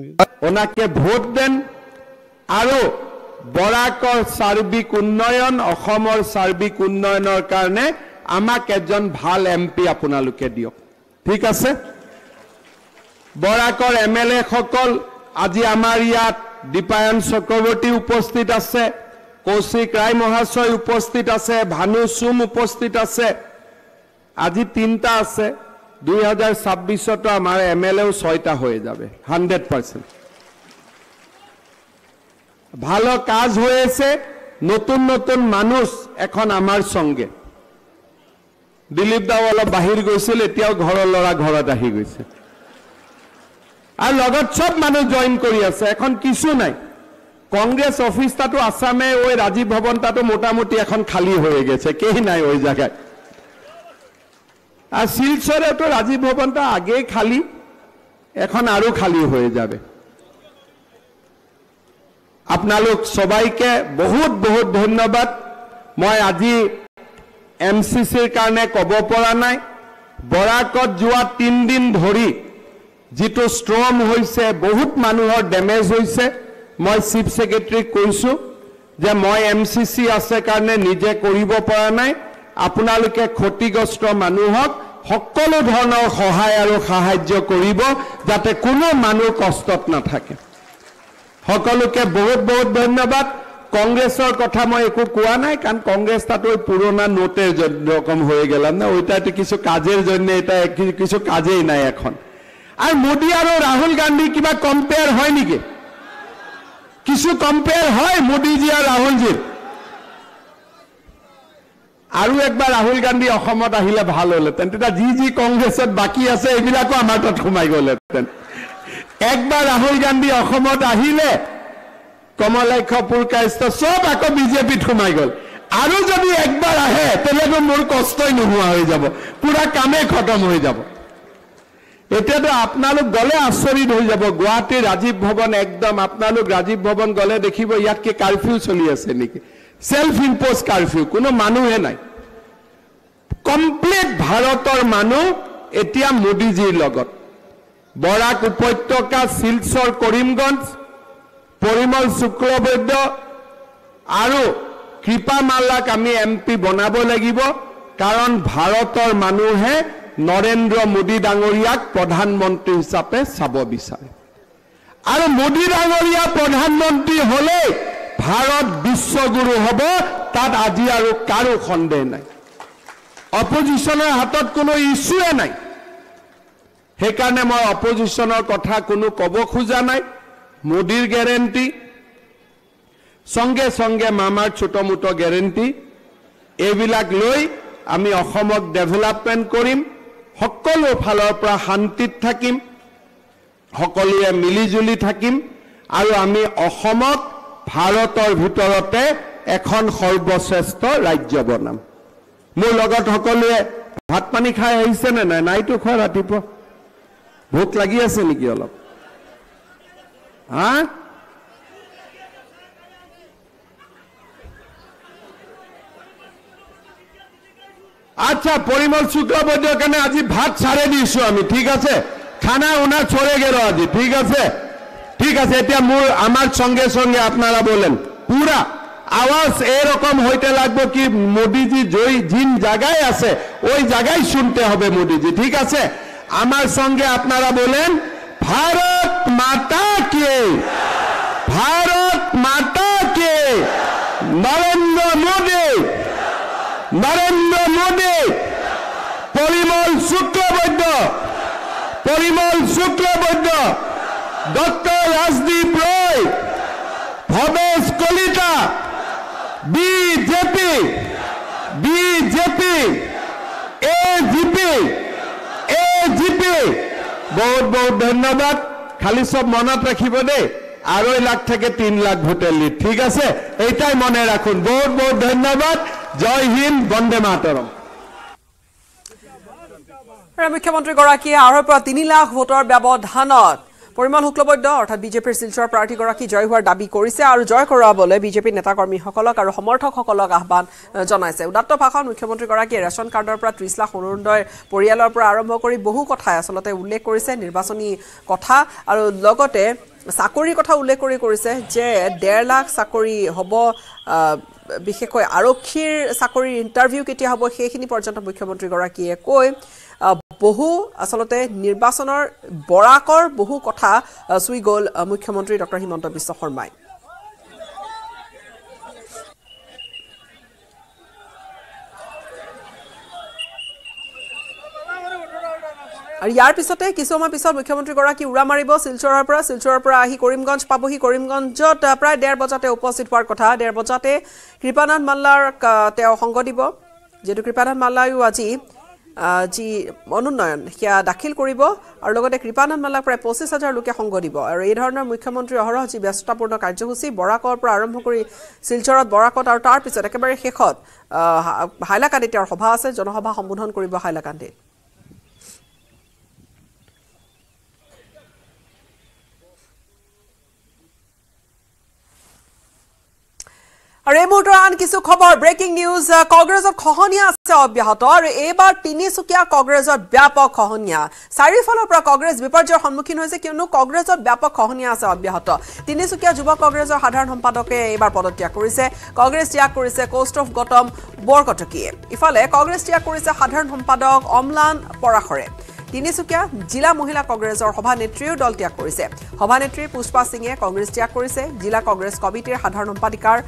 vote then আৰু বৰাকৰ সাৰ্বিক উন্নয়ন অসমৰ সাৰ্বিক উন্নয়নৰ কাৰণে আমাক এজন ভাল এমপি আপোনালোকে দিয়ক ঠিক আছে বৰাকৰ এম এল সকল আজি আমাৰ ইয়াত দীপায়ন চক্ৰৱৰ্তী উপস্থিত আছে কৌশিক ৰায় মহাশয় উপস্থিত আছে ভানু চুম উপস্থিত আছে আজি তিনিটা আছে দুই হাজার ছাব্বিশশোটা আমার এও ছয়টা হয়ে যাবে হান্ড্রেড পার্সেন্ট ভালো কাজ হয়েছে নতুন নতুন মানুষ এখন আমার সঙ্গে দিলীপ দাও অলপ বাহির গৈছিল এতিয়াও ঘৰৰ ল'ৰা ঘৰত আহি গৈছে আৰু লগত চব মানুহ জইন কৰি আছে এখন কিছু নাই কংগ্রেস অফিসটা তো আসামে ওই রাজীব ভবনটা তো মোটামুটি এখন খালি হয়ে গেছে কেই নাই ওই জায়গায় আর শিলচরে তো রাজীব ভবনটা আগে খালি এখন আরো খালি হয়ে যাবে আপোনালোক সবাইকে বহুত বহুত ধন্যবাদ মই আজি এম চি চিৰ কাৰণে ক'ব পৰা নাই বৰাকত যোৱা তিনিদিন ধৰি যিটো ষ্ট্ৰম হৈছে বহুত মানুহৰ ডেমেজ হৈছে মই চিফ ছেক্ৰেটাৰীক কৈছোঁ যে মই এম চি চি আছে কাৰণে নিজে কৰিব পৰা নাই আপোনালোকে ক্ষতিগ্ৰস্ত মানুহক সকলো ধৰণৰ সহায় আৰু সাহায্য কৰিব যাতে কোনো মানুহ কষ্টত নাথাকে সকলোকে বহুত বহুত ধন্যবাদ কংগ্ৰেছৰ কথা মই একো কোৱা নাই কাৰণ কংগ্ৰেছ তাতো পুৰণা নোটে ৰকম হৈ গেলাম ন ওইটাতো কিছু কাজেৰ জন্যে এটা কিছু কাজেই নাই এখন আৰু মোদী আৰু ৰাহুল গান্ধী কিবা কম্পেয়াৰ হয় নেকি কিছু কম্পেয়াৰ হয় মোদীজী আৰু ৰাহুলজীৰ আৰু একবাৰ ৰাহুল গান্ধী অসমত আহিলে ভাল হলহেঁতেন তেতিয়া যি যি কংগ্ৰেছত বাকী আছে এইবিলাকো আমাৰ তাত সোমাই গলহেঁতেন একবাৰ ৰাহুল গান্ধী অসমত আহিলে কমলাক্ষ পুৰকাষ্ট চব আকৌ বিজেপিত সোমাই গল আৰু যদি একবাৰ আহে তেনেতো মোৰ কষ্টই নোহোৱা হৈ যাব পুৰা কামেই খতম হৈ যাব এতিয়াতো আপোনালোক গলে আচৰিত হৈ যাব গুৱাহাটীৰ ৰাজীৱ ভৱন একদম আপোনালোক ৰাজীৱ ভৱন গলে দেখিব ইয়াত কি কাৰ্ফিউ চলি আছে নেকি চেল্ফ ইম্প'জ কাৰ্ফিউ কোনো মানুহে নাই কমপ্লিট ভাৰতৰ মানুহ এতিয়া মোদীজীৰ লগত বৰাক উপত্যকা শিলচৰ কৰিমগঞ্জ পৰিমল শুক্লবৈদ্য আৰু কৃপা কৃপামালাক আমি এম পি বনাব লাগিব কাৰণ ভাৰতৰ মানুহে নৰেন্দ্ৰ মোদী ডাঙৰীয়াক প্ৰধানমন্ত্ৰী হিচাপে চাব বিচাৰে আৰু মোদী ডাঙৰীয়া প্ৰধানমন্ত্ৰী হ'লেই ভাৰত বিশ্বগুৰু হ'ব তাত আজি আৰু কাৰো সন্দেহ নাই অপজিশ্যনেৰ হাতত কোনো ইস্যুয়ে নাই সেইকাৰণে মই অপজিশ্যনৰ কথা কোনো কব খোজা নাই মোদীৰ গ্যাৰেন্টি সঙ্গে সঙ্গে মামাৰ ছোটমোট গেৰেণ্টি এইবিলাক লৈ আমি অসমক ডেভেলপমেণ্ট কৰিম সকলো ফালৰ পৰা শান্তিত থাকিম সকলোৱে মিলিজুলি থাকিম আৰু আমি অসমক ভাৰতৰ ভিতৰতে এখন সৰ্বশ্ৰেষ্ঠ ৰাজ্য বনাম মোৰ লগত সকলোৱে ভাত পানী খাই নে নাই নাইতো খোৱা ৰাতিপুৱা ভোক লাগি আছে নেকি অলপ হা আচ্ছা পরিমল শুক্লবৈদ্যর কেন আজি ভাত ছাড়ে দিছো আমি ঠিক আছে খানা ওনার ছড়ে গেল আজি ঠিক আছে ঠিক আছে এটা মূল আমার সঙ্গে সঙ্গে আপনারা বলেন পুরা আওয়াজ এরকম হইতে লাগবে কি মোদিজি জই জিন জায়গায় আছে ওই জায়গায় শুনতে হবে মোদিজি ঠিক আছে আমার সঙ্গে আপনারা বলেন ভারত মাতা কে ভারত মাতা কে Narendra Modi Narendra Modi Parimal Suklabaidya Parimal Suklabaidya doctor Rajdeep Roy Bhabesh Kalita BJP BJP AGP AGP বহুত বহুত ধন্যবাদ খালি সব মনত রাখিব দেই আড়াই লাখ থেকে তিন লাখ ভোটের লিড ঠিক আছে এইটাই মনে রাখুন বহুত বহুত ধন্যবাদ জয় হিন্দ বন্দে মাতরম মুখ্যমন্ত্ৰীগৰাকীয়ে আঢ়ৈৰ পৰা তিনি লাখ ভোটৰ ব্যৱধানত পৰিমল শুক্লবৈদ্য অৰ্থাৎ বিজেপিৰ শিলচৰ প্ৰাৰ্থীগৰাকী জয় হোৱাৰ দাবী কৰিছে আৰু জয় কৰোৱাবলৈ বিজেপিৰ নেতাকৰ্মীসকলক আৰু সমৰ্থকসকলক আহ্বান জনাইছে উদাত্ত ভাষণ মুখ্যমন্ত্ৰীগৰাকীয়ে ৰেচন কাৰ্ডৰ পৰা ত্ৰিছ লাখ অৰুণোদয় পৰিয়ালৰ পৰা আৰম্ভ কৰি বহু কথাই আচলতে উল্লেখ কৰিছে নিৰ্বাচনী কথা আৰু লগতে চাকৰিৰ কথা উল্লেখ কৰি কৰিছে যে ডেৰ লাখ চাকৰি হ'ব বিশেষকৈ আৰক্ষীৰ চাকৰিৰ ইণ্টাৰভিউ কেতিয়া হ'ব সেইখিনি পৰ্যন্ত মুখ্যমন্ত্ৰীগৰাকীয়ে কৈ বহু আচলতে নিৰ্বাচনৰ বৰাকৰ বহু কথা চুই গ'ল মুখ্যমন্ত্ৰী ডক্টৰ হিমন্ত বিশ্ব শৰ্মাই আৰু ইয়াৰ পিছতে কিছু সময় পিছত মুখ্যমন্ত্ৰীগৰাকী উৰা মাৰিব শিলচৰৰ পৰা শিলচৰৰ পৰা আহি কৰিমগঞ্জ পাবহি কৰিমগঞ্জত প্ৰায় ডেৰ বজাতে উপস্থিত হোৱাৰ কথা ডেৰ বজাতে কৃপানাথ মাল্লাৰ তেওঁ সংগ দিব যিহেতু কৃপানাথ মাল্লায়ো আজি যি মনোনয়ন সেয়া দাখিল কৰিব আৰু লগতে কৃপানন্দ মেলাক প্ৰায় পঁচিছ হাজাৰ লোকে সংগ দিব আৰু এই ধৰণৰ মুখ্যমন্ত্ৰীৰ অহৰহ যি ব্যস্ততাপূৰ্ণ কাৰ্যসূচী বৰাকৰ পৰা আৰম্ভ কৰি শিলচৰত বৰাকত আৰু তাৰপিছত একেবাৰে শেষত হাইলাকান্দিত তেওঁৰ সভা আছে জনসভা সম্বোধন কৰিব হাইলাকান্দিত কিছু খবৰ ব্ৰেকিং নিউজ কংগ্ৰেছত খহনীয়া আছে অব্যাহত আৰু এইবাৰ তিনিচুকীয়া কংগ্ৰেছত ব্যাপক খহনীয়া চাৰিওফালৰ পৰা কংগ্ৰেছ বিপৰ্যয়ৰ সন্মুখীন হৈছে কিয়নো কংগ্ৰেছত ব্যাপক খহনীয়া আছে অব্যাহত তিনিচুকীয়া যুৱ কংগ্ৰেছৰ সাধাৰণ সম্পাদকে এইবাৰ পদত্যাগ কৰিছে কংগ্ৰেছ ত্যাগ কৰিছে কোষ্ট অফ গৌতম বৰকটকীয়ে ইফালে কংগ্ৰেছ ত্যাগ কৰিছে সাধাৰণ সম্পাদক অমলান পৰাশৰে তিনিচুকীয়া জিলা মহিলা কংগ্ৰেছৰ সভানেত্ৰীয়েও দল ত্যাগ কৰিছে সভানেত্ৰী পুষ্পা সিঙে কংগ্ৰেছ ত্যাগ কৰিছে জিলা কংগ্ৰেছ কমিটিৰ সাধাৰণ সম্পাদিকাৰ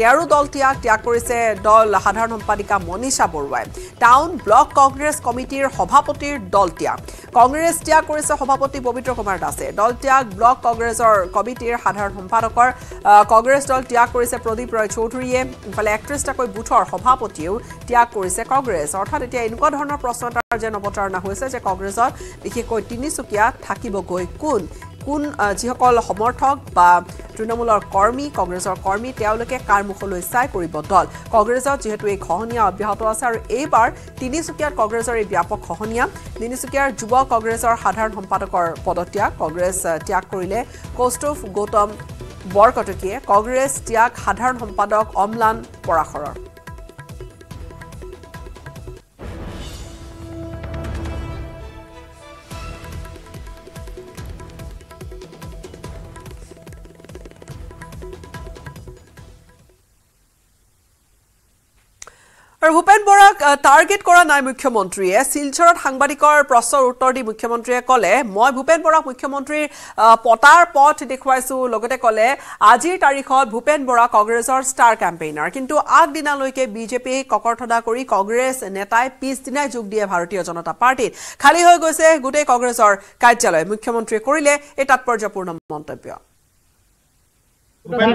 তেওঁৰো দল ত্যাগ ত্যাগ কৰিছে দল সাধাৰণ সম্পাদিকা মনীষা বৰুৱাই টাউন ব্লক কংগ্ৰেছ কমিটিৰ সভাপতিৰ দল ত্যাগ কংগ্ৰেছ ত্যাগ কৰিছে সভাপতি পবিত্ৰ কুমাৰ দাসে দল ত্যাগ ব্লক কংগ্ৰেছৰ কমিটিৰ সাধাৰণ সম্পাদকৰ কংগ্ৰেছ দল ত্যাগ কৰিছে প্ৰদীপ ৰয় চৌধুৰীয়ে ইফালে একত্ৰিছটাকৈ বুথৰ সভাপতিয়েও ত্যাগ কৰিছে কংগ্ৰেছ অৰ্থাৎ এতিয়া এনেকুৱা ধৰণৰ প্ৰশ্ন এটাৰ যেন অৱতাৰণা হৈছে যে কংগ্ৰেছত বিশেষকৈ তিনিচুকীয়া থাকিবগৈ কোন কোন যিসকল সমৰ্থক বা তৃণমূলৰ কৰ্মী কংগ্ৰেছৰ কৰ্মী তেওঁলোকে কাৰ মুখলৈ চাই কৰিব দল কংগ্ৰেছত যিহেতু এই খহনীয়া অব্যাহত আছে আৰু এইবাৰ তিনিচুকীয়াত কংগ্ৰেছৰ এই ব্যাপক খহনীয়া তিনিচুকীয়াৰ যুৱ কংগ্ৰেছৰ সাধাৰণ সম্পাদকৰ পদত্যাগ কংগ্ৰেছ ত্যাগ কৰিলে কৌস্তুভ গৌতম বৰকটকীয়ে কংগ্ৰেছ ত্যাগ সাধাৰণ সম্পাদক অমলান পৰাশৰৰ আৰু ভূপেন বৰাক টাৰ্গেট কৰা নাই মুখ্যমন্ত্ৰীয়ে শিলচৰত সাংবাদিকৰ প্ৰশ্নৰ উত্তৰ দি মুখ্যমন্ত্ৰীয়ে ক'লে মই ভূপেন বৰাক মুখ্যমন্ত্ৰীৰ পতাৰ পথ দেখুৱাইছো লগতে ক'লে আজিৰ তাৰিখত ভূপেন বৰা কংগ্ৰেছৰ ষ্টাৰ কেম্পেইনাৰ কিন্তু আগদিনালৈকে বিজেপিক ককৰ্থনা কৰি কংগ্ৰেছ নেতাই পিছদিনাই যোগ দিয়ে ভাৰতীয় জনতা পাৰ্টীত খালী হৈ গৈছে গোটেই কংগ্ৰেছৰ কাৰ্যালয় মুখ্যমন্ত্ৰীয়ে কৰিলে এই তাৎপৰ্যপূৰ্ণ মন্তব্য মই তেওঁক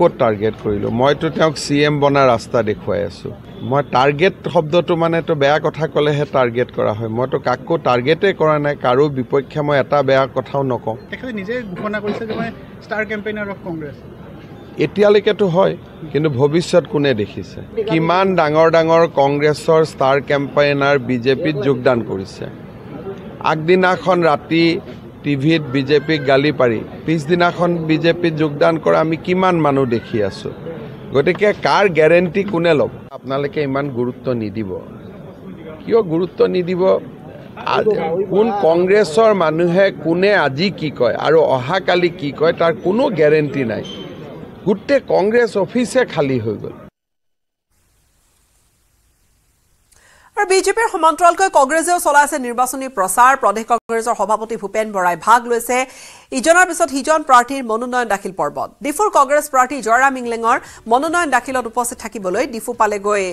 ক'ত টাৰ্গেট কৰিলোঁ মইতো তেওঁক চি এম বনাৰ ৰাস্তা দেখুৱাই আছো মই টাৰ্গেট শব্দটো মানেতো বেয়া কথা ক'লেহে টাৰ্গেট কৰা হয় মইতো কাকো টাৰ্গেটে কৰা নাই কাৰো বিপক্ষে মই এটা বেয়া কথাও নকওঁ এতিয়ালৈকেতো হয় কিন্তু ভৱিষ্যত কোনে দেখিছে কিমান ডাঙৰ ডাঙৰ কংগ্ৰেছৰ ষ্টাৰ কেম্পেইনাৰ বিজেপিত যোগদান কৰিছে আগদিনাখন ৰাতি টিভিত বিজেপিক গালি পাৰি পিছদিনাখন বিজেপিত যোগদান কৰা আমি কিমান মানুহ দেখি আছো গতিকে কাৰ গেৰেণ্টি কোনে ল'ব আপোনালোকে ইমান গুৰুত্ব নিদিব কিয় গুৰুত্ব নিদিব কোন কংগ্ৰেছৰ মানুহে কোনে আজি কি কয় আৰু অহাকালি কি কয় তাৰ কোনো গেৰেণ্টি নাই গোটেই কংগ্ৰেছ অফিচে খালী হৈ গ'ল আৰু বিজেপিৰ সমান্তৰালকৈ কংগ্ৰেছেও চলাইছে নিৰ্বাচনী প্ৰচাৰ প্ৰদেশ কংগ্ৰেছৰ সভাপতি ভূপেন বৰাই ভাগ লৈছে ইজনৰ পিছত সিজন প্ৰাৰ্থীৰ মনোনয়ন দাখিল পৰ্বত ডিফুৰ কংগ্ৰেছ প্ৰাৰ্থী জয়ৰাম ইংলেঙৰ মনোনয়ন দাখিলত উপস্থিত থাকিবলৈ ডিফু পালেগৈ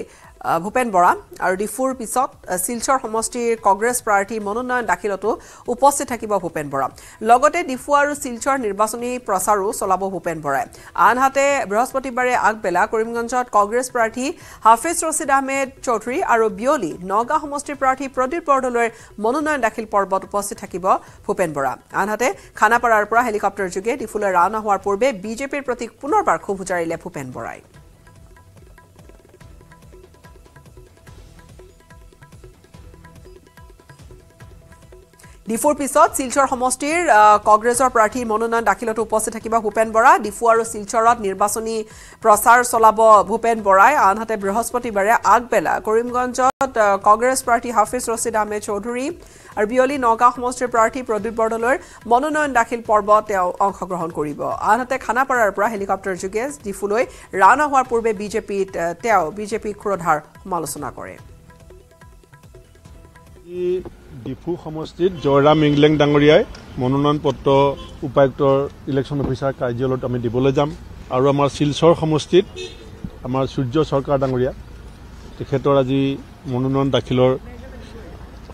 ভূপেন বৰা আৰু ডিফুৰ পিছত শিলচৰ সমষ্টিৰ কংগ্ৰেছ প্ৰাৰ্থীৰ মনোনয়ন দাখিলতো উপস্থিত থাকিব ভূপেন বৰা লগতে ডিফু আৰু শিলচৰ নিৰ্বাচনী প্ৰচাৰো চলাব ভূপেন বৰাই আনহাতে বৃহস্পতিবাৰে আগবেলা কৰিমগঞ্জত কংগ্ৰেছ প্ৰাৰ্থী হাফিজ ৰছিদ আহমেদ চৌধুৰী আৰু বিয়লি নগাঁও সমষ্টিৰ প্ৰাৰ্থী প্ৰদীপ বৰদলৈৰ মনোনয়ন দাখিল পৰ্বত উপস্থিত থাকিব ভূপেন বৰা আনহাতে খানাপাৰাৰ পৰা হেলিকপ্টাৰযোগে ডিফুলৈ ৰাওনা হোৱাৰ পূৰ্বে বিজেপিৰ প্ৰতি পুনৰবাৰ ক্ষোভ উজাৰিলে ভূপেন বৰাই ডিফুৰ পিছত শিলচৰ সমষ্টিৰ কংগ্ৰেছৰ প্ৰাৰ্থীৰ মনোনয়ন দাখিলত উপস্থিত থাকিব ভূপেন বৰা ডিফু আৰু শিলচৰত নিৰ্বাচনী প্ৰচাৰ চলাব ভূপেন বৰাই আনহাতে বৃহস্পতিবাৰে আগবেলা কৰিমগঞ্জত কংগ্ৰেছ প্ৰাৰ্থী হাফিজ ৰচিদ আহমেদ চৌধুৰী আৰু বিয়লি নগাঁও সমষ্টিৰ প্ৰাৰ্থী প্ৰদীপ বৰদলৈৰ মনোনয়ন দাখিল পৰ্ব তেওঁ অংশগ্ৰহণ কৰিব আনহাতে খানাপাৰাৰ পৰা হেলিকপ্টাৰ যোগে ডিফুলৈ ৰাওনা হোৱাৰ পূৰ্বে বিজেপিত তেওঁ বিজেপিৰ ক্ৰোধাৰ সমালোচনা কৰে ডিফু সমষ্টিত জয়ৰাম ইংলেং ডাঙৰীয়াই মনোনয়ন পত্ৰ উপায়ুক্তৰ ইলেকশ্যন অফিচাৰ কাৰ্যালয়ত আমি দিবলৈ যাম আৰু আমাৰ শিলচৰ সমষ্টিত আমাৰ সূৰ্য চৰকাৰ ডাঙৰীয়া তেখেতৰ আজি মনোনয়ন দাখিলৰ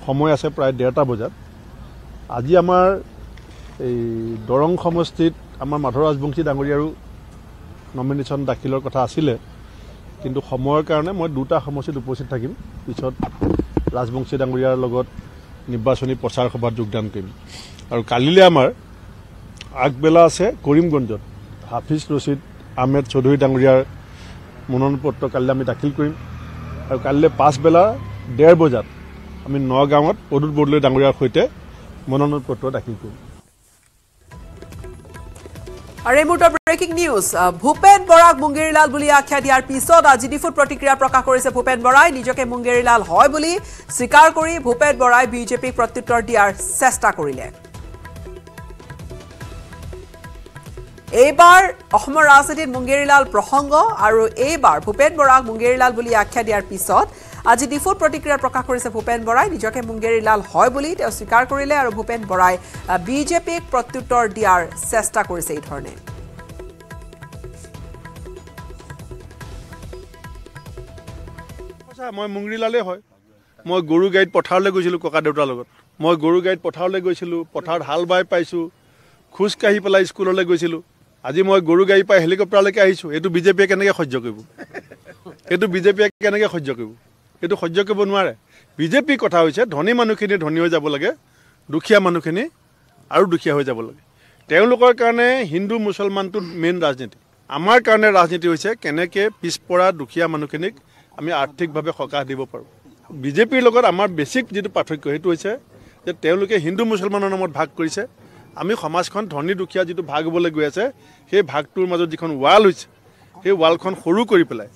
সময় আছে প্ৰায় ডেৰটা বজাত আজি আমাৰ এই দৰং সমষ্টিত আমাৰ মাধৱ ৰাজবংশী ডাঙৰীয়াৰো নমিনেশ্যন দাখিলৰ কথা আছিলে কিন্তু সময়ৰ কাৰণে মই দুটা সমষ্টিত উপস্থিত থাকিম পিছত ৰাজবংশী ডাঙৰীয়াৰ লগত নিৰ্বাচনী প্ৰচাৰ সভাত যোগদান কৰিম আৰু কালিলৈ আমাৰ আগবেলা আছে কৰিমগঞ্জত হাফিজ ৰশিদ আহমেদ চৌধুৰী ডাঙৰীয়াৰ মনোনয়ন পত্ৰ কালিলৈ আমি দাখিল কৰিম আৰু কালিলে পাঁচবেলা ডেৰ বজাত আমি নগাঁৱত নগাঁত বৰদলৈ ডাঙৰীয়াৰ সৈতে মনোনয়ন পত্ৰ দাখিল কৰিম আৰু এই মুহূৰ্তত ব্ৰেকিং নিউজ ভূপেন বৰাক মুংগেৰীলাল বুলি আখ্যা দিয়াৰ পিছত আজি ডিফুট প্ৰতিক্ৰিয়া প্ৰকাশ কৰিছে ভূপেন বৰাই নিজকে মুংগেৰীলাল হয় বুলি স্বীকাৰ কৰি ভূপেন বৰাই বিজেপিক প্ৰত্যুত্তৰ দিয়াৰ চেষ্টা কৰিলে এইবাৰ অসমৰ ৰাজনীতিত মুংগেৰিলাল প্ৰসংগ আৰু এইবাৰ ভূপেন বৰাক মুংগেৰিলাল বুলি আখ্যা দিয়াৰ পিছত আজি ডিফল্ট প্ৰতিক্ৰিয়া প্ৰকাশ কৰিছে ভূপেন বৰাই নিজকে মুংগেৰী লাল হয় বুলি তেওঁ স্বীকাৰ কৰিলে আৰু ভূপেন বৰাই বিজেপিক প্ৰত্যুত্তৰ দিয়াৰ চেষ্টা কৰিছে এই ধৰণে মই মুংগিৰিলালেই হয় মই গৰু গাইড পথাৰলৈ গৈছিলোঁ ককাদেউতাৰ লগত মই গৰু গাইড পথাৰলৈ গৈছিলোঁ পথাৰত হাল বাই পাইছোঁ খোজকাঢ়ি পেলাই স্কুললৈ গৈছিলোঁ আজি মই গৰু গাড়ী পাই হেলিকপ্টাৰলৈকে আহিছোঁ এইটো বিজেপিয়ে কেনেকৈ সহ্য কৰিব এইটো বিজেপিয়ে কেনেকৈ সহ্য কৰিব সেইটো সহ্য কৰিব নোৱাৰে বিজেপিৰ কথা হৈছে ধনী মানুহখিনি ধনী হৈ যাব লাগে দুখীয়া মানুহখিনি আৰু দুখীয়া হৈ যাব লাগে তেওঁলোকৰ কাৰণে হিন্দু মুছলমানটো মেইন ৰাজনীতি আমাৰ কাৰণে ৰাজনীতি হৈছে কেনেকৈ পিছপৰা দুখীয়া মানুহখিনিক আমি আৰ্থিকভাৱে সকাহ দিব পাৰোঁ বিজেপিৰ লগত আমাৰ বেছিক যিটো পাৰ্থক্য সেইটো হৈছে যে তেওঁলোকে হিন্দু মুছলমানৰ নামত ভাগ কৰিছে আমি সমাজখন ধনী দুখীয়া যিটো ভাগ হ'বলৈ গৈ আছে সেই ভাগটোৰ মাজত যিখন ৱাল হৈছে সেই ৱালখন সৰু কৰি পেলাই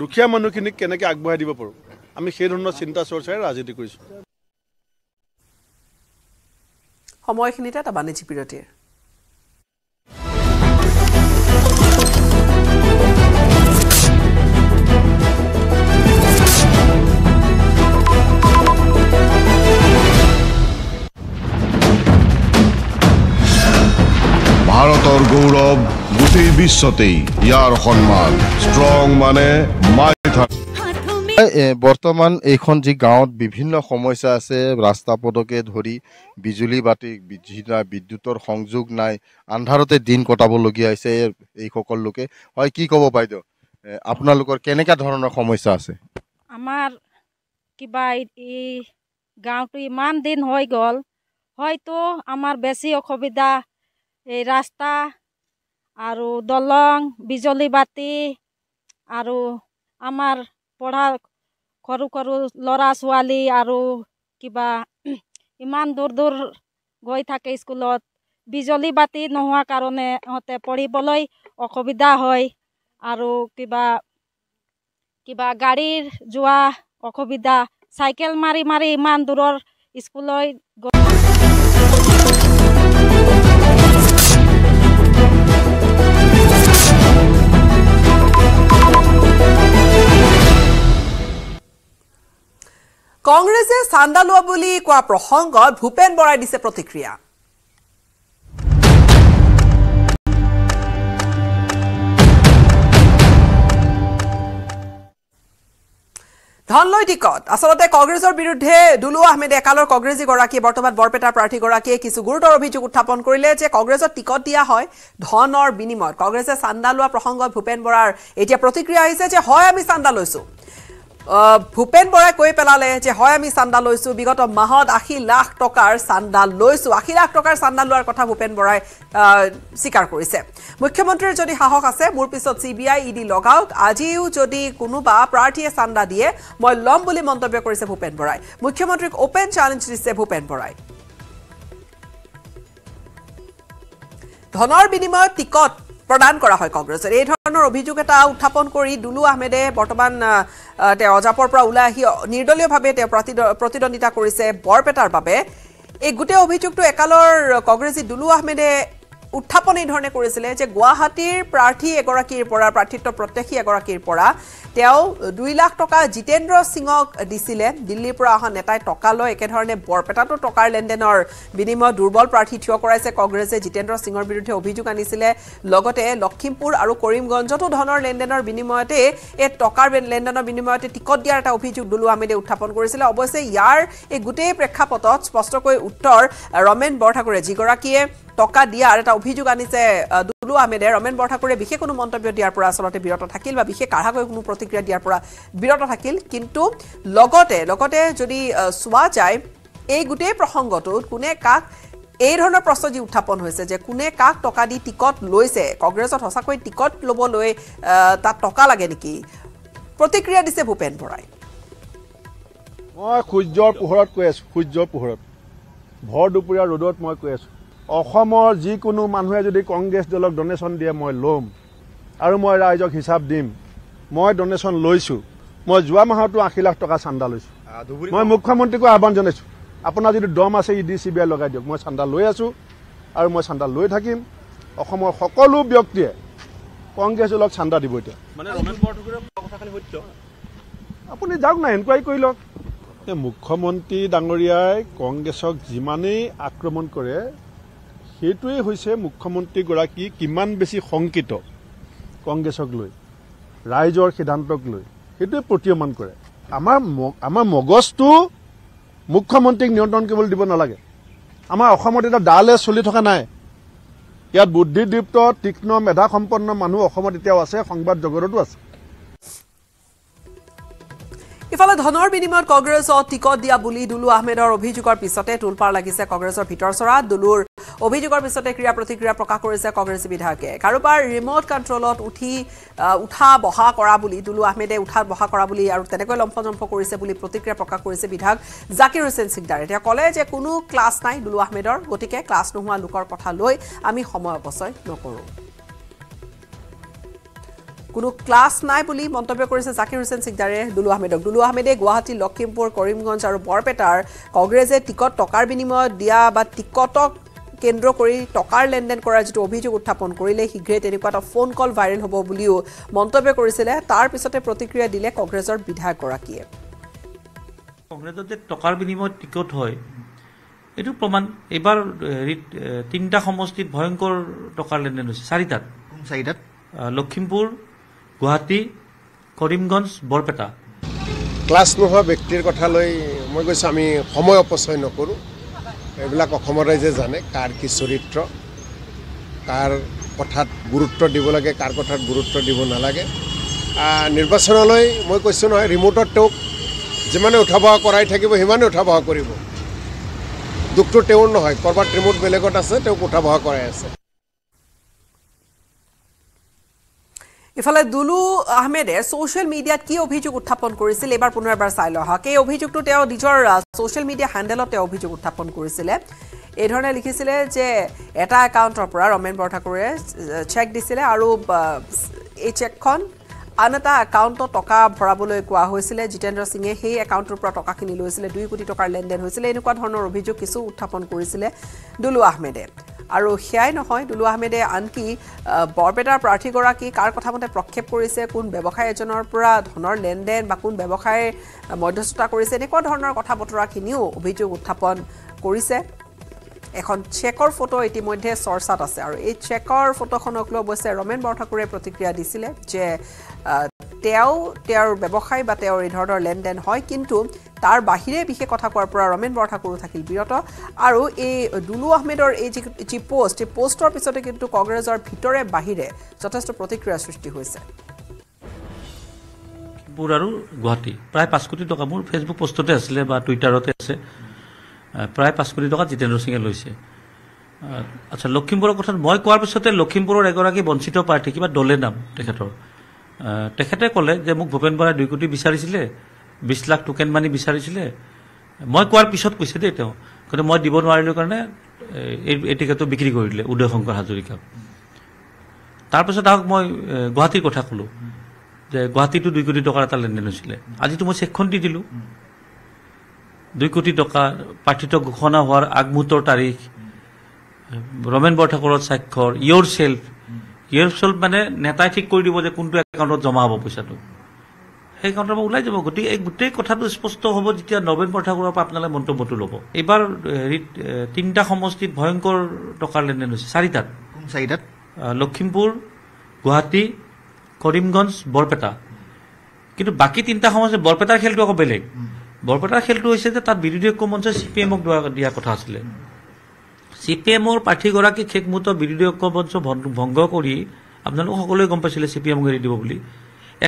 দুখীয়া মানুহখিনিক কেনেকৈ আগবঢ়াই দিব পাৰোঁ আমি সেই ধৰণৰ চিন্তা চৰ্চাৰে ৰাজনীতি কৰিছোঁ সময়খিনিতে এটা বাণিজ্যিক বিৰতিৰ ভাৰতৰ গৌৰৱ গোটেই বিশ্বতেই ইয়াৰ সন্মান ষ্ট্ৰং মানে মাই থাকে বৰ্তমান এইখন যি গাঁৱত বিভিন্ন সমস্যা আছে ৰাস্তা পদকে ধৰি বিজুলী বাতি বিজি নাই বিদ্যুতৰ সংযোগ নাই আন্ধাৰতে দিন কটাবলগীয়া হৈছে এইসকল লোকে হয় কি ক'ব বাইদেউ আপোনালোকৰ কেনেকুৱা ধৰণৰ সমস্যা আছে আমাৰ কিবা এই গাঁৱটো ইমান দিন হৈ গ'ল হয়তো আমাৰ বেছি অসুবিধা এই ৰাস্তা আৰু দলং বিজুলী বাতি আৰু আমাৰ পঢ়া সৰু সৰু ল'ৰা ছোৱালী আৰু কিবা ইমান দূৰ দূৰ গৈ থাকে স্কুলত বিজুলী বাতি নোহোৱা কাৰণে সিহঁতে পঢ়িবলৈ অসুবিধা হয় আৰু কিবা কিবা গাড়ীৰ যোৱা অসুবিধা চাইকেল মাৰি মাৰি ইমান দূৰৰ স্কুললৈ গৈ কংগ্ৰেছে চান্দা লোৱা বুলি কোৱা প্ৰসংগত ভূপেন বৰাই দিছে প্ৰতিক্ৰিয়া টিকট আচলতে কংগ্ৰেছৰ বিৰুদ্ধে দুলু আহমেদ একালৰ কংগ্ৰেছীগৰাকীয়ে বৰ্তমান বৰপেটাৰ প্ৰাৰ্থীগৰাকীয়ে কিছু গুৰুতৰ অভিযোগ উত্থাপন কৰিলে যে কংগ্ৰেছত টিকট দিয়া হয় ধনৰ বিনিময়ত কংগ্ৰেছে চান্দা লোৱা প্ৰসংগত ভূপেন বৰাৰ এতিয়া প্ৰতিক্ৰিয়া আহিছে যে হয় আমি চান্দা লৈছো ভূপেন বৰাই কৈ পেলালে যে হয় আমি চান্দা লৈছোঁ বিগত মাহত আশী লাখ টকাৰ চান্দা লৈছোঁ আশী লাখ টকাৰ চান্দা লোৱাৰ কথা ভূপেন বৰাই স্বীকাৰ কৰিছে মুখ্যমন্ত্ৰীৰ যদি সাহস আছে মোৰ পিছত C B I E D লগাওক আজিও যদি কোনোবা প্ৰাৰ্থীয়ে চান্দা দিয়ে মই ল'ম বুলি মন্তব্য কৰিছে ভূপেন বৰাই মুখ্যমন্ত্ৰীক অ'পেন চেলেঞ্জ দিছে ভূপেন বৰাই ধনৰ বিনিময়ত টিকট প্ৰদান কৰা হয় কংগ্ৰেছে এই ধৰণৰ অভিযোগ এটা উত্থাপন কৰি দুলু আহমেদে বৰ্তমান তেওঁ অজাপৰ পৰা ওলাই আহি নিৰ্দলীয়ভাৱে তেওঁ প্ৰতিদ্বন্দ্বিতা কৰিছে বৰপেটাৰ বাবে এই গোটেই অভিযোগটো একালৰ কংগ্ৰেছী দুলু আহমেদে উত্থাপন এই ধৰণে কৰিছিলে যে গুৱাহাটীৰ প্ৰাৰ্থী এগৰাকীৰ পৰা প্ৰাৰ্থিত্ব প্ৰত্যাশী এগৰাকীৰ পৰা তেওঁ দুই লাখ টকা জিতেন্দ্ৰ সিঙক দিছিলে দিল্লীৰ পৰা অহা নেতাই টকা লয় একেধৰণে বৰপেটাতো টকাৰ লেনদেনৰ বিনিময়ত দুৰ্বল প্ৰাৰ্থী থিয় কৰাইছে কংগ্ৰেছে জিতেন্দ্ৰ সিঙৰ বিৰুদ্ধে অভিযোগ আনিছিলে লগতে লখিমপুৰ আৰু কৰিমগঞ্জতো ধনৰ লেনদেনৰ বিনিময়তে এই টকাৰ লেনদেনৰ বিনিময়তে টিকট দিয়াৰ এটা অভিযোগ দুলু আহমেদে উত্থাপন কৰিছিলে অৱশ্যে ইয়াৰ এই গোটেই প্ৰেক্ষাপটত স্পষ্টকৈ উত্তৰ ৰমেন বৰঠাকুৰে যিগৰাকীয়ে টকা দিয়াৰ এটা অভিযোগ আনিছে দুলু আহমেদে ৰমেন বৰঠাকুৰে বিশেষ কোনো মন্তব্য দিয়াৰ পৰা আচলতে বিৰত থাকিল বা বিশেষ কাঢ়াকৈ কোনো প্ৰতি প্ৰতিক্ৰিয়া দিয়াৰ পৰা বিৰত থাকিল কিন্তু লগতে লগতে যদি চোৱা যায় এই গোটেই প্ৰসংগটোত কোনে কাক এই ধৰণৰ প্ৰশ্ন যি উত্থাপন হৈছে যে কোনে কাক টকা দি টিকট লৈছে কংগ্ৰেছত সঁচাকৈ টিকট ল'বলৈ তাত টকা লাগে নেকি প্ৰতিক্ৰিয়া দিছে ভূপেন বৰাই মই সূৰ্যৰ পোহৰত কৈ আছোঁ সূৰ্যৰ পোহৰত ভৰ দুপৰীয়া ৰ'দত মই কৈ আছোঁ অসমৰ যিকোনো মানুহে যদি কংগ্ৰেছ দলক ডনেশ্যন দিয়ে মই ল'ম আৰু মই ৰাইজক হিচাপ দিম মই ডনেশ্যন লৈছোঁ মই যোৱা মাহতো আশী লাখ টকা চান্দা লৈছোঁ মই মুখ্যমন্ত্ৰীকো আহ্বান জনাইছোঁ আপোনাৰ যিটো দম আছে E D C B I লগাই দিয়ক মই চান্দা লৈ আছোঁ আৰু মই চান্দা লৈ থাকিম অসমৰ সকলো ব্যক্তিয়ে কংগ্ৰেছ দলক চান্দা দিব এতিয়া আপুনি যাওক না এনকুৱাৰী কৰি লওক মুখ্যমন্ত্ৰী ডাঙৰীয়াই কংগ্ৰেছক যিমানেই আক্ৰমণ কৰে সেইটোৱেই হৈছে মুখ্যমন্ত্ৰীগৰাকী কিমান বেছি শংকিত কংগ্ৰেছক লৈ ৰাইজৰ সিদ্ধান্তক লৈ সেইটোৱে প্ৰতীয়মান কৰে আমাৰ আমাৰ মগজটো মুখ্যমন্ত্ৰীক নিয়ন্ত্ৰণ কৰিবলৈ দিব নালাগে আমাৰ অসমত এতিয়া ডালে চলি থকা নাই ইয়াত বুদ্ধিদীপ্ত তীক্ষ্ণ মেধাসম্পন্ন মানুহ অসমত এতিয়াও আছে সংবাদ জগততো আছে ইফালে ধনৰ বিনিময়ত কংগ্ৰেছত টিকট দিয়া বুলি দুলু আহমেদৰ অভিযোগৰ পিছতে টোলপাৰ লাগিছে কংগ্ৰেছৰ ভিতৰচৰা দুলুৰ অভিযোগৰ পিছতে ক্ৰিয়া প্ৰতিক্ৰিয়া প্ৰকাশ কৰিছে কংগ্ৰেছ বিধায়কে কাৰোবাৰ ৰিম'ট কণ্ট্ৰলত উঠি উঠা বহা কৰা বুলি দুলু আহমেদে উঠা বহা কৰা বুলি আৰু তেনেকৈ লম্ফ জম্ফ কৰিছে বুলি প্ৰতিক্ৰিয়া প্ৰকাশ কৰিছে বিধায়ক জাকিৰ হুছেইন চিকদাৰে তেওঁ ক'লে যে কোনো ক্লাছ নাই দুলু আহমেদৰ গতিকে ক্লাছ নোহোৱা লোকৰ কথা লৈ আমি সময় অপচয় নকৰোঁ কোনো ক্লাছ নাই বুলি মন্তব্য কৰিছে জাকিৰ হুছেইন চিকদাৰে দুলু আহমেদক দুলু আহমেদে গুৱাহাটী লখিমপুৰ কৰিমগঞ্জ আৰু বৰপেটাৰ কংগ্ৰেছে টিকট টকাৰ বিনিময়ত দিয়া বা টিকটক কেন্দ্ৰ কৰি টকাৰ লেনদেন কৰাৰ যিটো অভিযোগ উত্থাপন কৰিলে শীঘ্ৰে তেনেকুৱা এটা ফোন কল ভাইৰেল হ'ব বুলিও মন্তব্য কৰিছিলে তাৰ পিছতে প্ৰতিক্ৰিয়া দিলে কংগ্ৰেছৰ বিধায়কগৰাকীয়ে কংগ্ৰেছত যে টকাৰ বিনিময় টিকট হয় এইটো প্ৰমাণ এইবাৰ হেৰিত তিনিটা সমষ্টিত ভয়ংকৰ টকাৰ লেনদেন হৈছে চাৰিটাত চাৰিটাত লখিমপুৰ গুৱাহাটী কৰিমগঞ্জ বৰপেটা ক্লাছ নোহোৱা ব্যক্তিৰ কথালৈ মই কৈছোঁ আমি সময় অপচয় নকৰোঁ এইবিলাক অসমৰ ৰাইজে জানে কাৰ কি চৰিত্ৰ কাৰ কথাত গুৰুত্ব দিব লাগে কাৰ কথাত গুৰুত্ব দিব নালাগে নিৰ্বাচনলৈ মই কৈছোঁ নহয় ৰিমটত তেওঁক যিমানে উঠা বহা কৰাই থাকিব সিমানে উঠা বহা কৰিব দুখটো তেওঁৰ নহয় ক'ৰবাত ৰিমট বেলেগত আছে তেওঁক উঠা বহা কৰাই আছে ইফালে দুলু আহমেদে ছ'চিয়েল মিডিয়াত কি অভিযোগ উত্থাপন কৰিছিল এইবাৰ পুনৰ এবাৰ চাই লওঁ আহক এই অভিযোগটো তেওঁ নিজৰ ছ'চিয়েল মিডিয়া হেণ্ডেলত তেওঁ অভিযোগ উত্থাপন কৰিছিলে এইধৰণে লিখিছিলে যে এটা একাউণ্টৰ পৰা ৰমেন বৰঠাকুৰে চেক দিছিলে আৰু এই চেকখন আন এটা একাউণ্টত টকা ভৰাবলৈ কোৱা হৈছিলে জিতেন্দ্ৰ সিঙে সেই একাউণ্টটোৰ পৰা টকাখিনি লৈছিলে দুই কোটি টকাৰ লেনদেন হৈছিলে এনেকুৱা ধৰণৰ অভিযোগ কিছু উত্থাপন কৰিছিলে দুলু আহমেদে আৰু সেয়াই নহয় দুলু আহমেদে আনকি বৰপেটাৰ প্ৰাৰ্থীগৰাকী কাৰ কথামতে প্ৰক্ষেপ কৰিছে কোন ব্যৱসায় এজনৰ পৰা ধনৰ লেনদেন বা কোন ব্যৱসায়ীৰ মধ্যস্থতা কৰিছে এনেকুৱা ধৰণৰ কথা বতৰাখিনিও অভিযোগ উত্থাপন কৰিছে এখন চেকৰ ফটো ইতিমধ্যে চৰ্চাত আছে আৰু এই চেকৰ ফটোখনক লৈ অৱশ্যে ৰমেন বৰঠাকুৰে প্ৰতিক্ৰিয়া দিছিলে যে তেওঁ তেওঁৰ ব্যৱসায় বা তেওঁৰ এই ধৰণৰ লেনদেন হয় কিন্তু তাৰ বাহিৰে বিশেষ কথা কোৱাৰ পৰা ৰমেন বৰঠাকুৰো থাকিল বিৰত আৰু এই দুলু আহমেদৰ এই যি পষ্ট এই পষ্টৰ পিছতে কিন্তু কংগ্ৰেছৰ ভিতৰে বাহিৰে যথেষ্ট প্ৰতিক্ৰিয়াৰ সৃষ্টি হৈছে আৰু গুৱাহাটী প্ৰায় পাঁচ কোটি টকা মোৰ ফেচবুক পষ্টতে আছিলে বা টুইটাৰতে আছে প্ৰায় পাঁচ কোটি টকা জিতেন্দ্ৰ সিঙে লৈছে আচ্ছা লখিমপুৰৰ কথা মই কোৱাৰ পিছতে লখিমপুৰৰ এগৰাকী বঞ্চিত প্ৰাৰ্থী কিবা দলে নাম তেখেতৰ তেখেতে ক'লে যে মোক ভূপেন বৰাই দুই কোটি বিচাৰিছিলে বিছ লাখ টোকেন মানি বিচাৰিছিলে মই কোৱাৰ পিছত কৈছে দেই তেওঁ কিন্তু মই দিব নোৱাৰিলোঁ কাৰণে এই এই টিকেটটো বিক্ৰী কৰি দিলে উদয় শংকৰ হাজৰিকাক তাৰপিছত আহক মই গুৱাহাটীৰ কথা ক'লোঁ যে গুৱাহাটীতো দুই কোটি টকাৰ এটা লেনদেন হৈছিলে আজিতো মই চেকখন দি দিলোঁ দুই কোটি টকা প্ৰাৰ্থিত্ব ঘোষণা হোৱাৰ আগমুহূৰ্তৰ তাৰিখ ৰমেন বৰঠাকুৰৰ স্বাক্ষৰ ইয়ৰ চেল্ফ ইয়ৰ চেল্ফ মানে নেতাই ঠিক কৰি দিব যে কোনটো একাউণ্টত জমা হ'ব পইচাটো সেই একাউণ্টৰ পৰা ওলাই যাব গতিকে এই গোটেই কথাটো স্পষ্ট হ'ব যেতিয়া নবেন বৰঠাকুৰৰ পৰা আপোনালোকে মন্তব্যটো ল'ব এইবাৰ হেৰি তিনিটা সমষ্টিত ভয়ংকৰ টকাৰ লেনদেন হৈছে চাৰিটাত চাৰিটাত লখিমপুৰ গুৱাহাটী কৰিমগঞ্জ বৰপেটা কিন্তু বাকী তিনিটা সমষ্টি বৰপেটাৰ খেলটো আকৌ বেলেগ বৰপেটাৰ খেলটো হৈছে যে তাত বিৰোধী ঐক্য মঞ্চই চি পি এমক দিয়া কথা আছিলে চি পি এমৰ প্ৰাৰ্থীগৰাকীক শেষ মুহূৰ্তত বিৰোধী মঞ্চ ভংগ কৰি আপোনালোক সকলোৱে গম পাইছিলে চি পি এমক এৰি দিব বুলি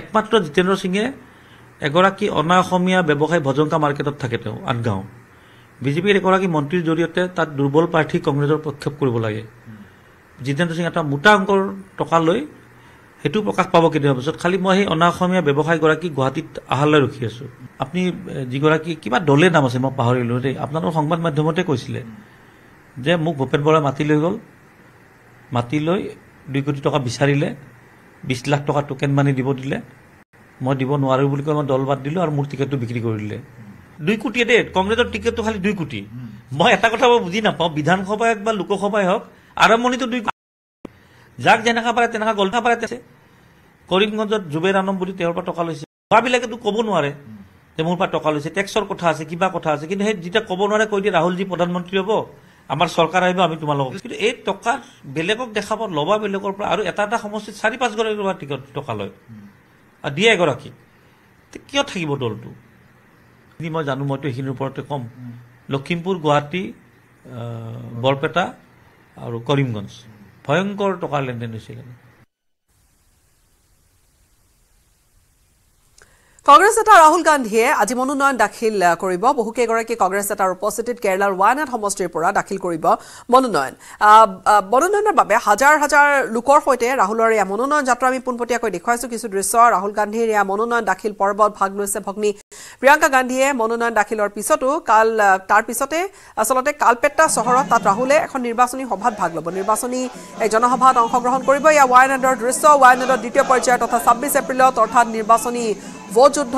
একমাত্ৰ জিতেন্দ্ৰ সিঙে এগৰাকী অনা অসমীয়া ব্যৱসায়ী ভজংকা মাৰ্কেটত থাকে তেওঁ আঠগাঁও বিজেপিৰ এগৰাকী মন্ত্ৰীৰ জৰিয়তে তাত দুৰ্বল প্ৰাৰ্থী কংগ্ৰেছৰ প্ৰক্ষেপ কৰিব লাগে জিতেন্দ্ৰ সিং এটা মোটা অংকৰ টকা লৈ সেইটো প্ৰকাশ পাব কেতিয়াবা পিছত খালী মই সেই অনা অসমীয়া ব্যৱসায়গৰাকী গুৱাহাটীত আহাৰলৈ ৰখি আছো আপুনি যিগৰাকী কিবা দলে নাম আছে মই পাহৰিলোঁ দেই আপোনালোকৰ সংবাদ মাধ্যমতে কৈছিলে যে মোক ভূপেন বৰাই মাতি লৈ গ'ল মাতি লৈ দুই কোটি টকা বিচাৰিলে বিছ লাখ টকা টোকেন মানি দিব দিলে মই দিব নোৱাৰোঁ বুলি কৈ মই দল বাদ দিলোঁ আৰু মোৰ টিকেটটো বিক্ৰী কৰি দিলে দুই কোটিয়ে দেই কংগ্ৰেছৰ টিকেটটো খালী দুই কোটি মই এটা কথা মই বুজি নাপাওঁ বিধানসভাই হওক বা লোকসভাই হওক আৰম্ভণিটো দুই কোটি যাক যেনেকা পাৰে তেনেকা গলখা পাৰে আছে কৰিমগঞ্জত জুবেৰ আনম বুলি তেওঁৰ পৰা টকা লৈছে বোকাবিলাকেতো ক'ব নোৱাৰে যে মোৰ পৰা টকা লৈছে টেক্সৰ কথা আছে কিবা কথা আছে কিন্তু সেই যেতিয়া ক'ব নোৱাৰে কৈ দিয়ে ৰাহুলজী প্ৰধানমন্ত্ৰী হ'ব আমাৰ চৰকাৰ আহিব আমি তোমালোকক কিন্তু এই টকা বেলেগক দেখাব লবা বেলেগৰ পৰা আৰু এটা এটা সমষ্টিত চাৰি পাঁচগৰাকীৰ পৰা টিকট টকা লয় আৰু দিয়ে এগৰাকী কিয় থাকিব দলটো মই জানো মইতো এইখিনিৰ ওপৰতে ক'ম লখিমপুৰ গুৱাহাটী বৰপেটা আৰু কৰিমগঞ্জ ভয়ংকৰ টকা লেনদেন হৈছিলে কংগ্ৰেছ নেতা ৰাহুল গান্ধীয়ে আজি মনোনয়ন দাখিল কৰিব বহুকেইগৰাকী কংগ্ৰেছ নেতাৰ উপস্থিতিত কেৰালাৰ ৱায়নাড সমষ্টিৰ পৰা দাখিল কৰিব মনোনয়ন মনোনয়নৰ বাবে হাজাৰ হাজাৰ লোকৰ সৈতে ৰাহুলৰ এয়া মনোনয়ন যাত্ৰা আমি পোনপটীয়াকৈ দেখুৱাইছো কিছু দৃশ্য ৰাহুল গান্ধীৰ এয়া মনোনয়ন দাখিল পৰ্বত ভাগ লৈছে ভগ্নী প্ৰিয়ংকা গান্ধীয়ে মনোনয়ন দাখিলৰ পিছতো কাল তাৰ পিছতে আচলতে কালপেট্টা চহৰত তাত ৰাহুলে এখন নিৰ্বাচনী সভাত ভাগ ল'ব নিৰ্বাচনী এই জনসভাত অংশগ্ৰহণ কৰিব এয়া ৱায়নাডৰ দৃশ্য ৱায়নাডৰ দ্বিতীয় পৰ্যায়ত তথা ছাব্বিছ এপ্ৰিলত অৰ্থাৎ নিৰ্বাচনী ভোট যুদ্ধ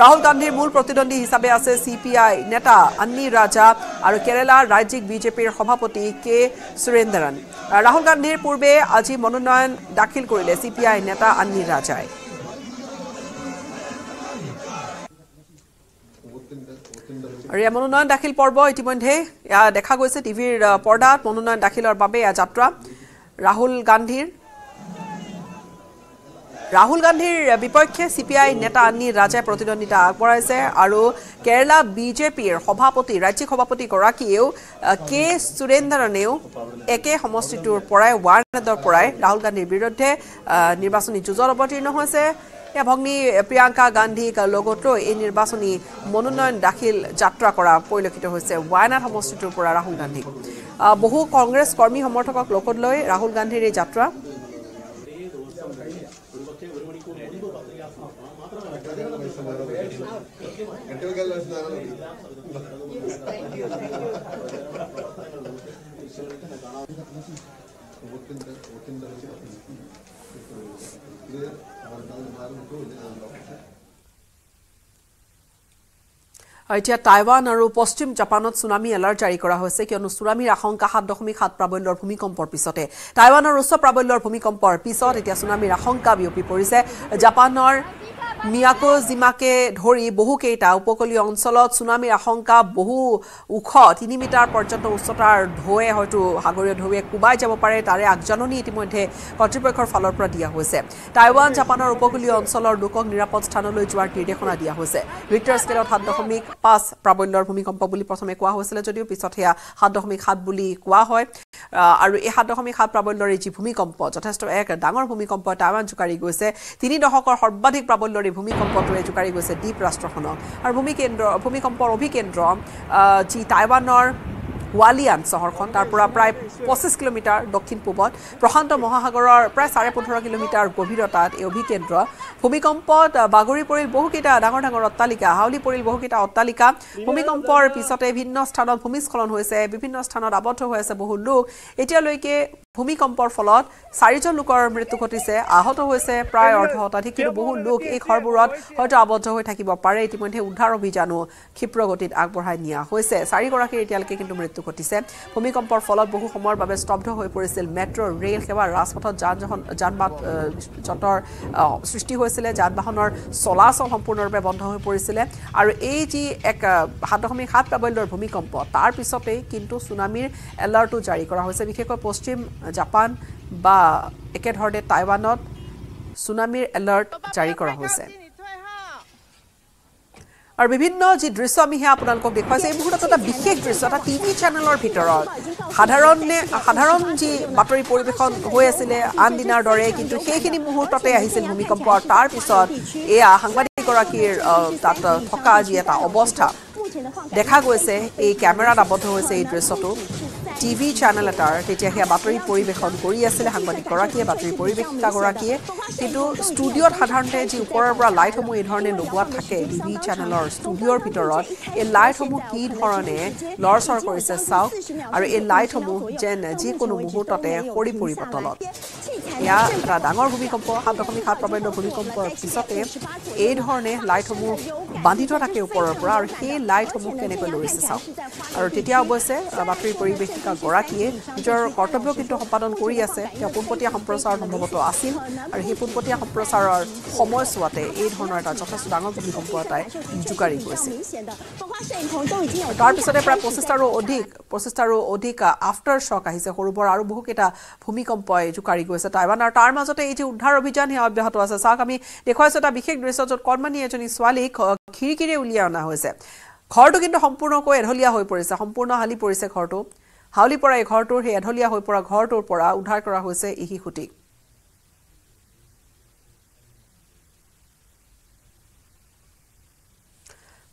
ৰাহুল গান্ধীৰ মূল প্ৰতিদ্বন্দ্বী হিচাপে আছে চি পি আই নেতা অন্নি ৰাজা আৰু কেৰালাৰ ৰাজ্যিক বিজেপিৰ সভাপতি কে সুৰেন্দ্ৰন ৰাহুল গান্ধীৰ পূৰ্বে আজি মনোনয়ন দাখিল কৰিলে চি পি সিপিআই নেতা অন্নি ৰাজাই আৰু ইয়া মনোনয়ন দাখিল পৰ্ব ইতিমধ্যে দেখা গৈছে টিভিৰ পৰ্দাত মনোনয়ন দাখিলৰ বাবে এয়া যাত্ৰা ৰাহুল গান্ধীৰ ৰাহুল গান্ধীৰ বিপক্ষে চি পি আই নেতা নি ৰাজাই প্ৰতিদ্বন্দ্বিতা আগবঢ়াইছে আৰু কেৰালা বিজেপিৰ সভাপতি ৰাজ্যিক সভাপতিগৰাকীয়েও কে সুৰেন্দ্ৰণেও একে সমষ্টিটোৰ পৰাই ৱাৰ্ডৰ পৰাই ৰাহুল গান্ধীৰ বিৰুদ্ধে নিৰ্বাচনী যুঁজত অৱতীৰ্ণ হৈছে এয়া ভগ্নী প্ৰিয়ংকা গান্ধীক লগতো এই নিৰ্বাচনী মনোনয়ন দাখিল যাত্ৰা কৰা পৰিলক্ষিত হৈছে ৱায়নাড সমষ্টিটোৰ পৰা ৰাহুল গান্ধীক বহু কংগ্ৰেছ কৰ্মী সমৰ্থকক লগত লৈ ৰাহুল গান্ধীৰ এই যাত্ৰা വോട്ടിന്റെ അവർ ഇത് വർദ്ധാനം മാറുന്നുണ്ടോ ഇല്ലാണ്ടോ এতিয়া টাইৱান আৰু পশ্চিম জাপানত চুনামি এলাৰ্ট জাৰি কৰা হৈছে কিয়নো চুনামিৰ আশংকা সাত দশমিক সাত প্ৰাবল্যৰ ভূমিকম্পৰ পিছতে টাইৱানৰ উচ্চ প্ৰাবল্যৰ ভূমিকম্পৰ পিছত এতিয়া চুনামিৰ আশংকা বিয়পি পৰিছে জাপানৰ মিয়াকো জিমাকে ধৰি বহুকেইটা উপকূলীয় অঞ্চলত চুনামীৰ আশংকা বহু ওখ তিনি মিটাৰ পৰ্যন্ত উচ্চতাৰ ঢৌৱে হয়তো সাগৰীয় ঢৌৱে কোবাই যাব পাৰে তাৰে আগজাননী ইতিমধ্যে কৰ্তৃপক্ষৰ ফালৰ পৰা দিয়া হৈছে টাইৱান জাপানৰ উপকূলীয় অঞ্চলৰ লোকক নিৰাপদ স্থানলৈ যোৱাৰ নিৰ্দেশনা দিয়া হৈছে ৰিক্টাৰ স্কেলত সাত দশমিক পাঁচ প্ৰাবল্যৰ ভূমিকম্প বুলি প্ৰথমে কোৱা হৈছিলে যদিও পিছত সেয়া সাত দশমিক সাত বুলি কোৱা হয় আৰু এই সাত দশমিক সাত প্ৰাবল্যৰ এই যি ভূমিকম্প যথেষ্ট এক ডাঙৰ ভূমিকম্প টাৱান জোকাৰি গৈছে তিনি দশকৰ সৰ্বাধিক প্ৰাবল্যৰ এই ভূমিকম্পটোৱে জোকাৰি গৈছে দ্বীপ ৰাষ্ট্ৰখনক আৰু ভূমিকেন্দ্ৰ ভূমিকম্পৰ অভিকেন্দ্ৰ যি টাইৱানৰ হোৱালিয়ান চহৰখন তাৰ পৰা প্ৰায় পঁচিছ কিলোমিটাৰ দক্ষিণ পূবত প্ৰশান্ত মহাসাগৰৰ প্ৰায় চাৰে পোন্ধৰ কিলোমিটাৰ গভীৰতাত এই অভিকেন্দ্ৰ ভূমিকম্পত বাগৰি পৰিল বহুকেইটা ডাঙৰ ডাঙৰ অট্টালিকা হাউলি পৰিল বহুকেইটা অট্টালিকা ভূমিকম্পৰ পিছতে ভিন্ন স্থানত ভূমিস্খলন হৈছে বিভিন্ন স্থানত আবদ্ধ হৈ আছে বহু লোক এতিয়ালৈকে ভূমিকম্পৰ ফলত চাৰিজন লোকৰ মৃত্যু ঘটিছে আহত হৈছে প্ৰায় অৰ্ধ শতাধিক কিন্তু বহু লোক এই ঘৰবোৰত হয়তো আবদ্ধ হৈ থাকিব পাৰে ইতিমধ্যে উদ্ধাৰ অভিযানো ক্ষীপ্ৰ গতিত আগবঢ়াই নিয়া হৈছে চাৰিগৰাকীৰ এতিয়ালৈকে কিন্তু মৃত্যু ঘটিছে ভূমিকম্পৰ ফলত বহু সময়ৰ বাবে স্তব্ধ হৈ পৰিছিল মেট্ৰ ৰেল সেৱা ৰাজপথত যান যান যান বান যতৰ সৃষ্টি হৈছিলে যান বাহনৰ চলাচল সম্পূৰ্ণৰূপে বন্ধ হৈ পৰিছিলে আৰু এই যি এক সাত দশমিক সাত প্ৰাবল্যৰ ভূমিকম্প তাৰ পিছতেই কিন্তু চুনামিৰ এলাৰ্টো জাৰি কৰা হৈছে বিশেষকৈ পশ্চিম জাপান বা একেধৰণে টাইৱানত চুনামিৰ এলাৰ্ট জাৰি কৰা হৈছে আৰু বিভিন্ন যি দৃশ্য আমি সেয়া আপোনালোকক দেখুৱাইছে এই মুহূৰ্তত এটা বিশেষ দৃশ্য এটা টি ভি চেনেলৰ ভিতৰত সাধাৰণে সাধাৰণ যি বাতৰি পৰিৱেশন হৈ আছিলে আন দিনাৰ দৰে কিন্তু সেইখিনি মুহূৰ্ততে আহিছিল ভূমিকম্প আৰু তাৰপিছত এয়া সাংবাদিকগৰাকীৰ তাত থকা যি এটা অৱস্থা দেখা গৈছে এই কেমেৰাত আবদ্ধ হৈছে এই দৃশ্যটো টিভি চেনেল এটাৰ তেতিয়া সেয়া বাতৰি পৰিৱেশন কৰি আছিলে সাংবাদিকগৰাকীয়ে বাতৰি পৰিৱেশিকাগৰাকীয়ে কিন্তু ষ্টুডিঅ'ত সাধাৰণতে যি ওপৰৰ পৰা লাইটসমূহ ধৰণে লগোৱা থাকে টিভি চেনেলৰ ষ্টুডিঅ'ৰ ভিতৰত এই লাইটসমূহ কি ধৰণে লৰচৰ কৰিছে চাওক আৰু এই লাইটসমূহ যেন যিকোনো মুহূৰ্ততে সৰি পৰিব তলত এয়া এটা ডাঙৰ ভূমিকম্প সাত দশমিক সাত প্ৰবণ্য ভূমিকম্পৰ পিছতে এইধৰণে লাইটসমূহ বান্ধি থোৱা থাকে ওপৰৰ পৰা আৰু সেই লাইটসমূহ কেনেকৈ লৈছে চাওক আৰু তেতিয়া অৱশ্যে বাতৰি পৰিৱেশিকা গৰাকীয়ে নিজৰ কৰ্তব্য কিন্তু সম্পাদন কৰি আছে তেওঁ পোনপটীয়া সম্প্ৰচাৰ সম্ভৱতঃ আছিল আৰু সেই পোনপটীয়া সম্প্ৰচাৰৰ সময়ছোৱাতে এই ধৰণৰ এটা যথেষ্ট ডাঙৰ ভূমিকম্প এটাই জোকাৰি গৈছিল তাৰপিছতে প্ৰায় পঁচিছটাৰো অধিক পঁচিছটাৰো অধিক আফটাৰ শ্বক আহিছে সৰু বৰ আৰু বহুকেইটা ভূমিকম্পই জোকাৰি গৈছে টাইৱান আৰু তাৰ মাজতে এই যি উদ্ধাৰ অভিযান সেয়া অব্যাহত আছে চাওক আমি দেখুৱাইছোঁ এটা বিশেষ দৃশ্য য'ত কণমানি এজনী ছোৱালীক খিৰিকিৰে উলিয়াই অনা হৈছে ঘৰটো কিন্তু সম্পূৰ্ণকৈ এঢলীয়া হৈ পৰিছে সম্পূৰ্ণ হালি পৰিছে ঘৰটো হাউলি পৰা এই ঘৰটোৰ সেই এঢলীয়া হৈ পৰা ঘৰটোৰ পৰা উদ্ধাৰ কৰা হৈছে ই শিশুটিক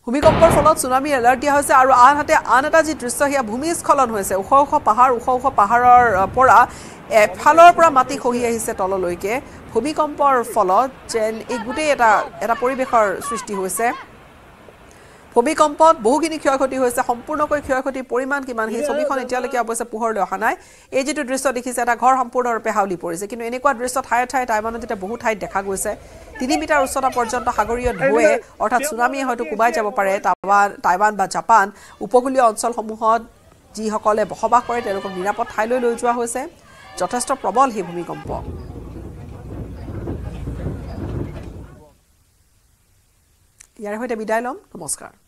ভূমিকম্পৰ ফলত চুনামি এলাৰ্ট দিয়া হৈছে আৰু আনহাতে আন এটা যি দৃশ্য সেয়া ভূমিস্খলন হৈছে ওখ ওখ পাহাৰ ওখ ওখ পাহাৰৰ পৰা এফালৰ পৰা মাটি খহি আহিছে তললৈকে ভূমিকম্পৰ ফলত যেন এই গোটেই এটা এটা পৰিৱেশৰ সৃষ্টি হৈছে ভূমিকম্পত বহুখিনি ক্ষয় ক্ষতি হৈছে সম্পূৰ্ণকৈ ক্ষয় ক্ষতিৰ পৰিমাণ কিমান সেই ছবিখন এতিয়ালৈকে অৱশ্যে পোহৰলৈ অহা নাই এই যিটো দৃশ্য দেখিছে এটা ঘৰ সম্পূৰ্ণৰূপে হাউলি পৰিছে কিন্তু এনেকুৱা দৃশ্য ঠায়ে ঠায়ে টাইমানত যেতিয়া বহু ঠাইত দেখা গৈছে তিনি মিটাৰ উচ্চতা পৰ্যন্ত সাগৰীয় ঢৌৱে অৰ্থাৎ চুনামিয়ে হয়তো কোবাই যাব পাৰে টাইৱান টাইৱান বা জাপান উপকূলীয় অঞ্চলসমূহত যিসকলে বসবাস কৰে তেওঁলোকক নিৰাপদ ঠাইলৈ লৈ যোৱা হৈছে যথেষ্ট প্ৰবল সেই ভূমিকম্প ইয়াৰ সৈতে বিদায় ল'ম নমস্কাৰ